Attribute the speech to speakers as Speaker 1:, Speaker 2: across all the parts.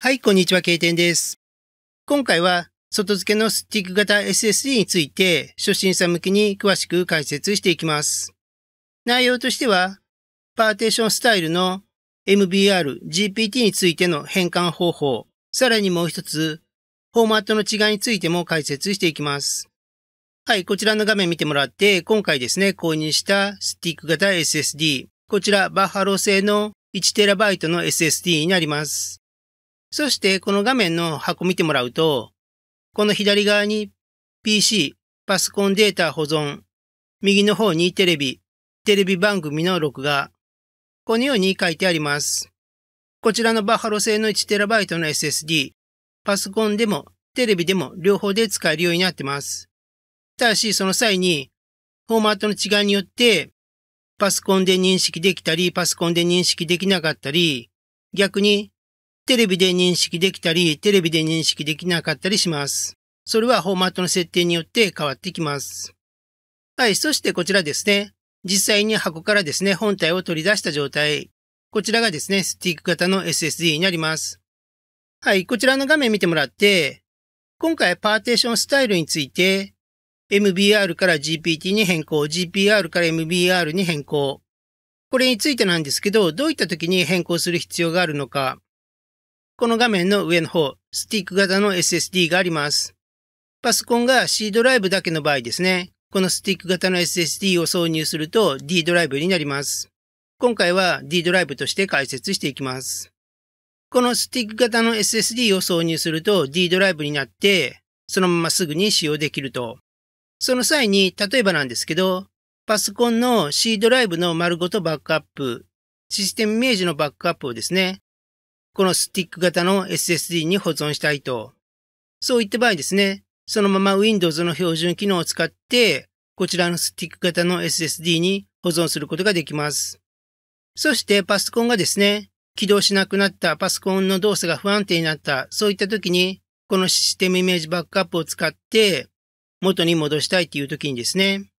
Speaker 1: はい、こんにちは、K 点です。今回は、外付けのスティック型 SSD について、初心者向けに詳しく解説していきます。内容としては、パーテーションスタイルの MBR、GPT についての変換方法、さらにもう一つ、フォーマットの違いについても解説していきます。はい、こちらの画面見てもらって、今回ですね、購入したスティック型 SSD、こちらバッハロー製の 1TB の SSD になります。そしてこの画面の箱見てもらうと、この左側に PC、パソコンデータ保存、右の方にテレビ、テレビ番組の録画、このように書いてあります。こちらのバッハロ製の 1TB の SSD、パソコンでもテレビでも両方で使えるようになってます。ただし、その際に、フォーマットの違いによって、パソコンで認識できたり、パソコンで認識できなかったり、逆にテレビで認識できたり、テレビで認識できなかったりします。それはフォーマットの設定によって変わってきます。はい、そしてこちらですね。実際に箱からですね、本体を取り出した状態。こちらがですね、スティック型の SSD になります。はい、こちらの画面見てもらって、今回パーテーションスタイルについて、MBR から GPT に変更、GPR から MBR に変更。これについてなんですけど、どういった時に変更する必要があるのか。この画面の上の方、スティック型の SSD があります。パソコンが C ドライブだけの場合ですね、このスティック型の SSD を挿入すると D ドライブになります。今回は D ドライブとして解説していきます。このスティック型の SSD を挿入すると D ドライブになって、そのまますぐに使用できると。その際に、例えばなんですけど、パソコンの C ドライブの丸ごとバックアップ、システムイメージのバックアップをですね、このスティック型の SSD に保存したいと。そういった場合ですね、そのまま Windows の標準機能を使って、こちらのスティック型の SSD に保存することができます。そしてパソコンがですね、起動しなくなったパソコンの動作が不安定になった、そういった時に、このシステムイメージバックアップを使って元に戻したいっていう時にですね、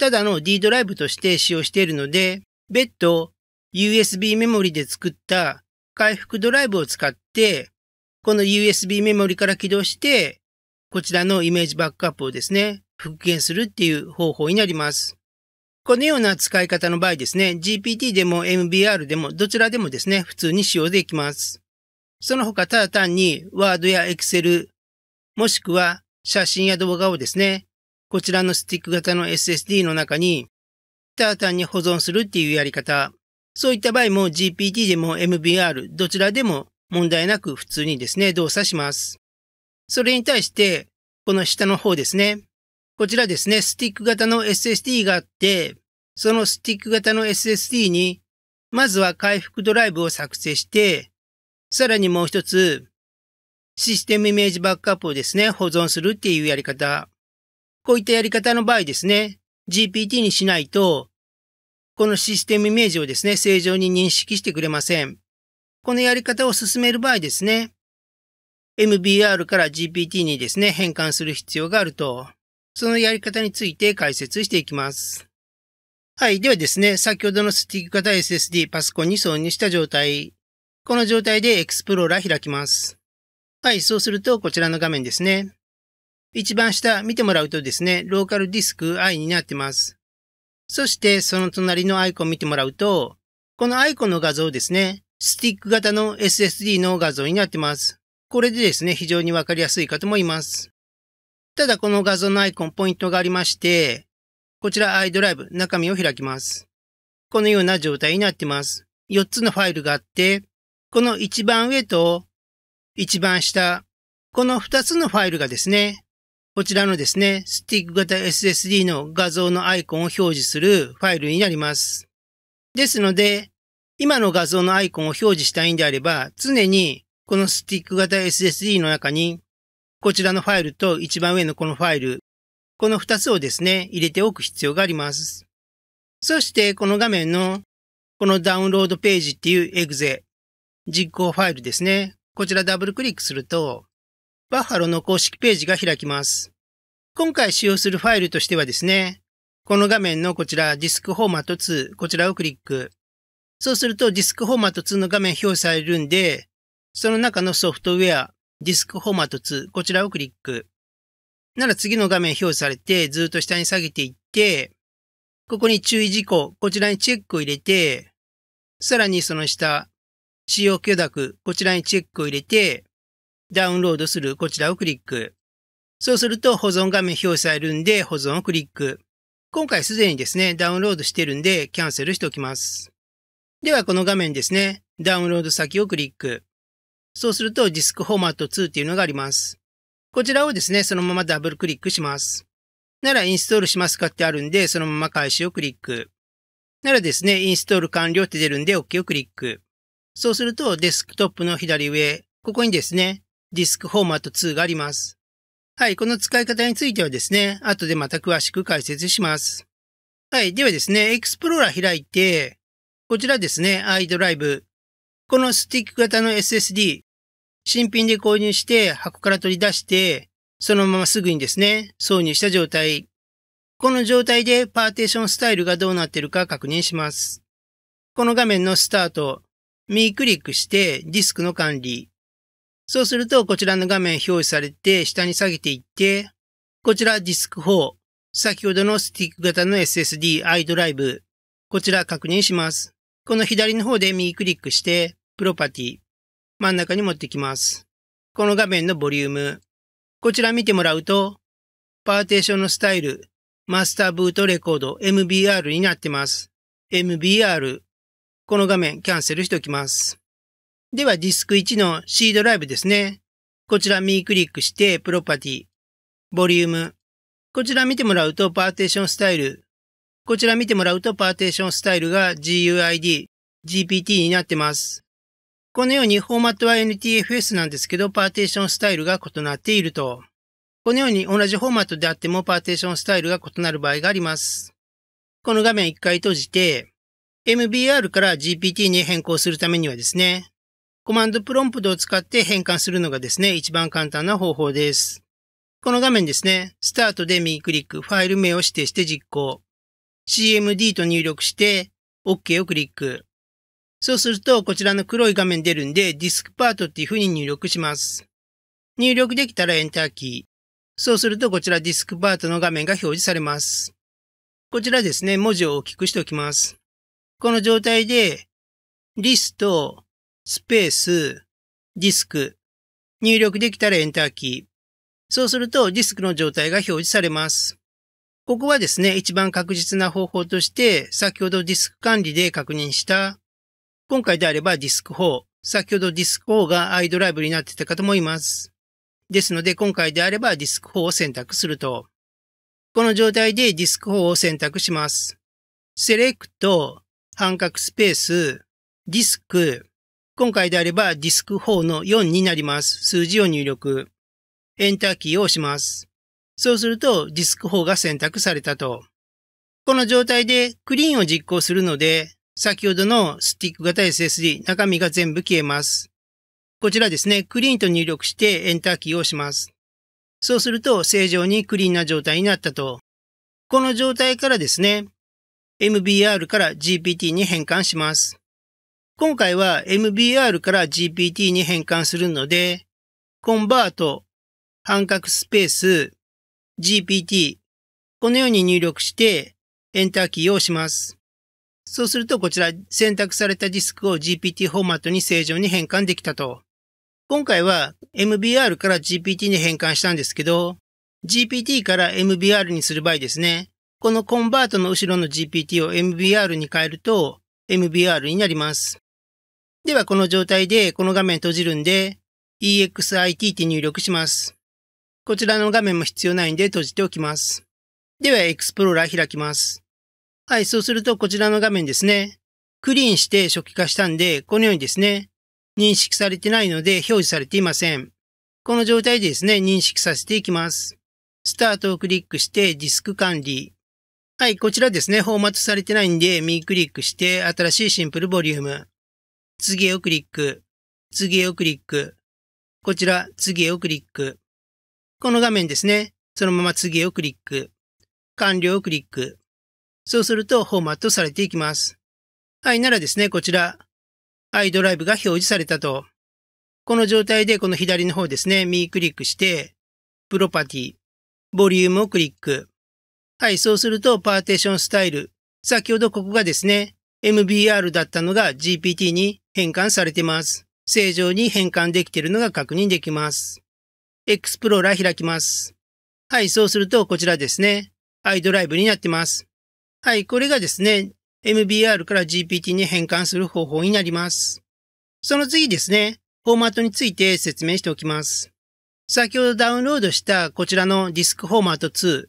Speaker 1: ただの D ドライブとして使用しているので、別途 USB メモリで作った回復ドライブを使って、この USB メモリから起動して、こちらのイメージバックアップをですね、復元するっていう方法になります。このような使い方の場合ですね、GPT でも MBR でもどちらでもですね、普通に使用できます。その他ただ単に Word や Excel、もしくは写真や動画をですね、こちらのスティック型の SSD の中に、ただ単に保存するっていうやり方。そういった場合も GPT でも MBR どちらでも問題なく普通にですね、動作します。それに対して、この下の方ですね。こちらですね、スティック型の SSD があって、そのスティック型の SSD に、まずは回復ドライブを作成して、さらにもう一つ、システムイメージバックアップをですね、保存するっていうやり方。こういったやり方の場合ですね、GPT にしないと、このシステムイメージをですね、正常に認識してくれません。このやり方を進める場合ですね、MBR から GPT にですね、変換する必要があると、そのやり方について解説していきます。はい。ではですね、先ほどのスティック型 SSD パソコンに挿入した状態。この状態でエクスプローラー開きます。はい。そうすると、こちらの画面ですね。一番下見てもらうとですね、ローカルディスク i になってます。そしてその隣のアイコンを見てもらうと、このアイコンの画像ですね、スティック型の SSD の画像になってます。これでですね、非常にわかりやすいかと思います。ただこの画像のアイコンポイントがありまして、こちら iDrive 中身を開きます。このような状態になってます。4つのファイルがあって、この一番上と一番下、この2つのファイルがですね、こちらのですね、スティック型 SSD の画像のアイコンを表示するファイルになります。ですので、今の画像のアイコンを表示したいんであれば、常にこのスティック型 SSD の中に、こちらのファイルと一番上のこのファイル、この2つをですね、入れておく必要があります。そしてこの画面のこのダウンロードページっていうエグゼ、実行ファイルですね。こちらダブルクリックすると、バッハロの公式ページが開きます。今回使用するファイルとしてはですね、この画面のこちらディスクフォーマット2、こちらをクリック。そうするとディスクフォーマット2の画面表示されるんで、その中のソフトウェア、ディスクフォーマット2、こちらをクリック。なら次の画面表示されて、ずっと下に下げていって、ここに注意事項、こちらにチェックを入れて、さらにその下、使用許諾、こちらにチェックを入れて、ダウンロードするこちらをクリック。そうすると保存画面表示されるんで保存をクリック。今回すでにですね、ダウンロードしてるんでキャンセルしておきます。ではこの画面ですね、ダウンロード先をクリック。そうするとディスクフォーマット2っていうのがあります。こちらをですね、そのままダブルクリックします。ならインストールしますかってあるんで、そのまま開始をクリック。ならですね、インストール完了って出るんで OK をクリック。そうするとデスクトップの左上、ここにですね、ディスクフォーマット2があります。はい、この使い方についてはですね、後でまた詳しく解説します。はい、ではですね、エクスプローラー開いて、こちらですね、iDrive。このスティック型の SSD、新品で購入して箱から取り出して、そのまますぐにですね、挿入した状態。この状態でパーテーションスタイルがどうなってるか確認します。この画面のスタート、右クリックしてディスクの管理。そうすると、こちらの画面表示されて、下に下げていって、こちらディスク4、先ほどのスティック型の SSD iDrive、こちら確認します。この左の方で右クリックして、プロパティ、真ん中に持ってきます。この画面のボリューム、こちら見てもらうと、パーテーションのスタイル、マスターブートレコード MBR になってます。MBR。この画面キャンセルしておきます。ではディスク1の C ドライブですね。こちら右クリックして、プロパティ、ボリューム。こちら見てもらうとパーテーションスタイル。こちら見てもらうとパーテーションスタイルが GUID、GPT になってます。このようにフォーマットは NTFS なんですけど、パーテーションスタイルが異なっていると。このように同じフォーマットであってもパーテーションスタイルが異なる場合があります。この画面一回閉じて、MBR から GPT に変更するためにはですね、コマンドプロンプトを使って変換するのがですね、一番簡単な方法です。この画面ですね、スタートで右クリック、ファイル名を指定して実行。CMD と入力して、OK をクリック。そうすると、こちらの黒い画面出るんで、ディスクパートっていう風に入力します。入力できたらエンターキー。そうすると、こちらディスクパートの画面が表示されます。こちらですね、文字を大きくしておきます。この状態で、リスト、スペース、ディスク、入力できたらエンターキー。そうするとディスクの状態が表示されます。ここはですね、一番確実な方法として、先ほどディスク管理で確認した、今回であればディスク4、先ほどディスク4が iDrive になってた方もいます。ですので、今回であればディスク4を選択すると、この状態でディスク4を選択します。セレクト、半角スペース、ディスク、今回であればディスク4の4になります。数字を入力。エンターキーを押します。そうするとディスク4が選択されたと。この状態でクリーンを実行するので、先ほどのスティック型 SSD 中身が全部消えます。こちらですね、クリーンと入力してエンターキーを押します。そうすると正常にクリーンな状態になったと。この状態からですね、MBR から GPT に変換します。今回は MBR から GPT に変換するので、convert 半角スペース GPT このように入力してエンターキーを押します。そうするとこちら選択されたディスクを GPT フォーマットに正常に変換できたと。今回は MBR から GPT に変換したんですけど、GPT から MBR にする場合ですね。このコンバートの後ろの GPT を MBR に変えると MBR になります。ではこの状態でこの画面閉じるんで EXIT って入力します。こちらの画面も必要ないんで閉じておきます。では Explorer 開きます。はい、そうするとこちらの画面ですね。クリーンして初期化したんで、このようにですね、認識されてないので表示されていません。この状態でですね、認識させていきます。スタートをクリックしてディスク管理。はい、こちらですね、フォーマットされてないんで、右クリックして新しいシンプルボリューム。次へをクリック、次へをクリック、こちら、次へをクリック。この画面ですね。そのまま次へをクリック。完了をクリック。そうするとフォーマットされていきます。はい、ならですね、こちら、iDrive が表示されたと。この状態でこの左の方ですね、右クリックして、プロパティ、ボリュームをクリック。はい、そうするとパーテーションスタイル。先ほどここがですね、MBR だったのが GPT に変換されています。正常に変換できているのが確認できます。Explorer 開きます。はい、そうするとこちらですね。iDrive になってます。はい、これがですね、MBR から GPT に変換する方法になります。その次ですね、フォーマットについて説明しておきます。先ほどダウンロードしたこちらのディスクフォーマット2、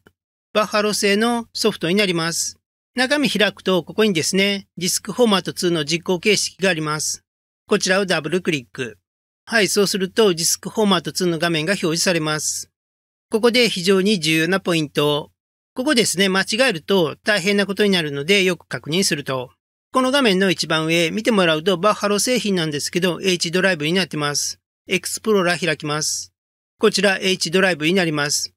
Speaker 1: バッファロー製のソフトになります。中身開くと、ここにですね、ディスクフォーマット2の実行形式があります。こちらをダブルクリック。はい、そうするとディスクフォーマット2の画面が表示されます。ここで非常に重要なポイント。ここですね、間違えると大変なことになるのでよく確認すると。この画面の一番上、見てもらうとバッハロ製品なんですけど、H ドライブになってます。エクスプローラー開きます。こちら H ドライブになります。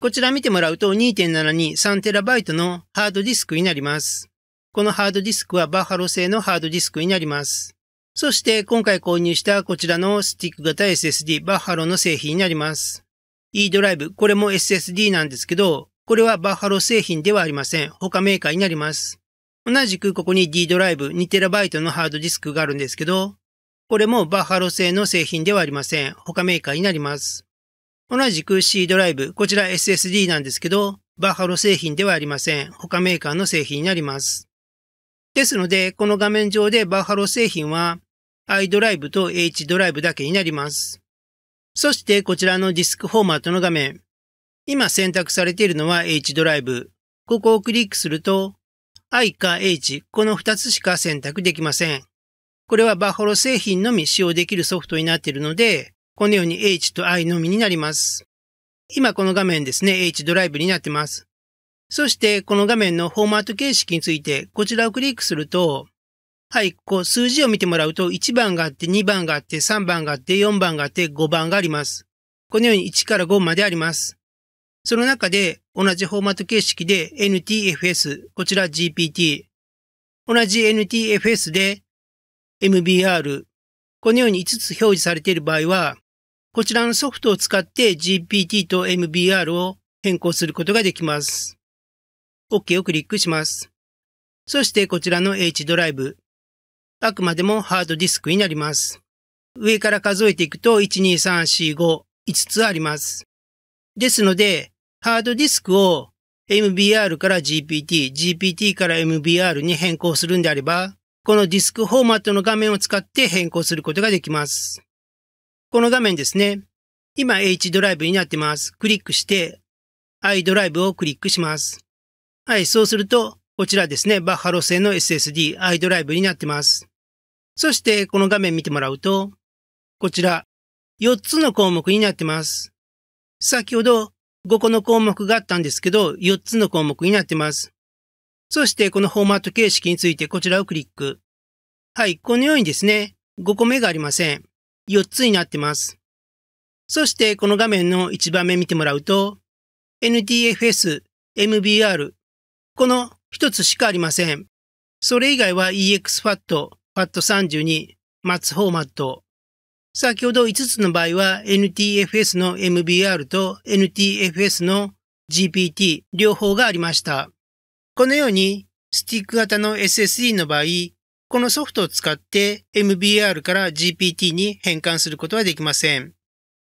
Speaker 1: こちら見てもらうと 2.723TB のハードディスクになります。このハードディスクはバッファロー製のハードディスクになります。そして今回購入したこちらのスティック型 SSD バッファローの製品になります。E ドライブ、これも SSD なんですけど、これはバッファロー製品ではありません。他メーカーになります。同じくここに D ドライブ 2TB のハードディスクがあるんですけど、これもバッファロー製の製品ではありません。他メーカーになります。同じく C ドライブ、こちら SSD なんですけど、バッハロ製品ではありません。他メーカーの製品になります。ですので、この画面上でバッハロ製品は i ドライブと h ドライブだけになります。そしてこちらのディスクフォーマットの画面。今選択されているのは h ドライブ。ここをクリックすると i か h この2つしか選択できません。これはバッハロ製品のみ使用できるソフトになっているので、このように H と I のみになります。今この画面ですね、H ドライブになってます。そしてこの画面のフォーマット形式についてこちらをクリックすると、はい、ここ数字を見てもらうと1番があって2番があって3番があって4番があって5番があります。このように1から5まであります。その中で同じフォーマット形式で NTFS、こちら GPT、同じ NTFS で MBR、このように5つ表示されている場合は、こちらのソフトを使って GPT と MBR を変更することができます。OK をクリックします。そしてこちらの H ドライブ。あくまでもハードディスクになります。上から数えていくと12345 5つあります。ですので、ハードディスクを MBR から GPT、GPT から MBR に変更するんであれば、このディスクフォーマットの画面を使って変更することができます。この画面ですね。今 H ドライブになってます。クリックして i ドライブをクリックします。はい、そうすると、こちらですね、バッハロ製の SSD i ドライブになってます。そして、この画面見てもらうと、こちら、4つの項目になってます。先ほど5個の項目があったんですけど、4つの項目になってます。そして、このフォーマット形式についてこちらをクリック。はい、このようにですね、5個目がありません。4つになってます。そしてこの画面の1番目見てもらうと、NTFS、MBR、この1つしかありません。それ以外は EXFAT、FAT32、MATS フォーマット。先ほど5つの場合は NTFS の MBR と NTFS の GPT 両方がありました。このようにスティック型の SSD の場合、このソフトを使って MBR から GPT に変換することはできません。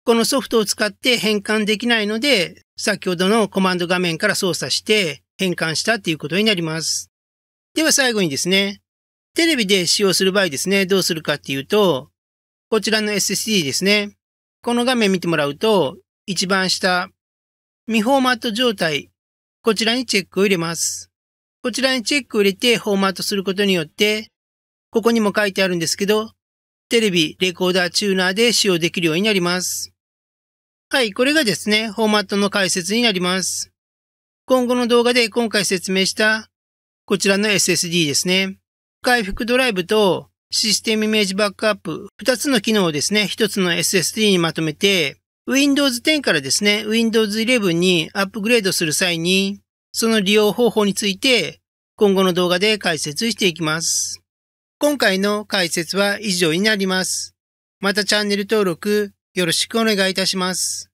Speaker 1: このソフトを使って変換できないので、先ほどのコマンド画面から操作して変換したということになります。では最後にですね、テレビで使用する場合ですね、どうするかっていうと、こちらの SSD ですね。この画面見てもらうと、一番下、未フォーマット状態、こちらにチェックを入れます。こちらにチェックを入れてフォーマットすることによって、ここにも書いてあるんですけど、テレビ、レコーダー、チューナーで使用できるようになります。はい、これがですね、フォーマットの解説になります。今後の動画で今回説明したこちらの SSD ですね。回復ドライブとシステムイメージバックアップ、二つの機能をですね、一つの SSD にまとめて、Windows 10からですね、Windows 11にアップグレードする際に、その利用方法について今後の動画で解説していきます。今回の解説は以上になります。またチャンネル登録よろしくお願いいたします。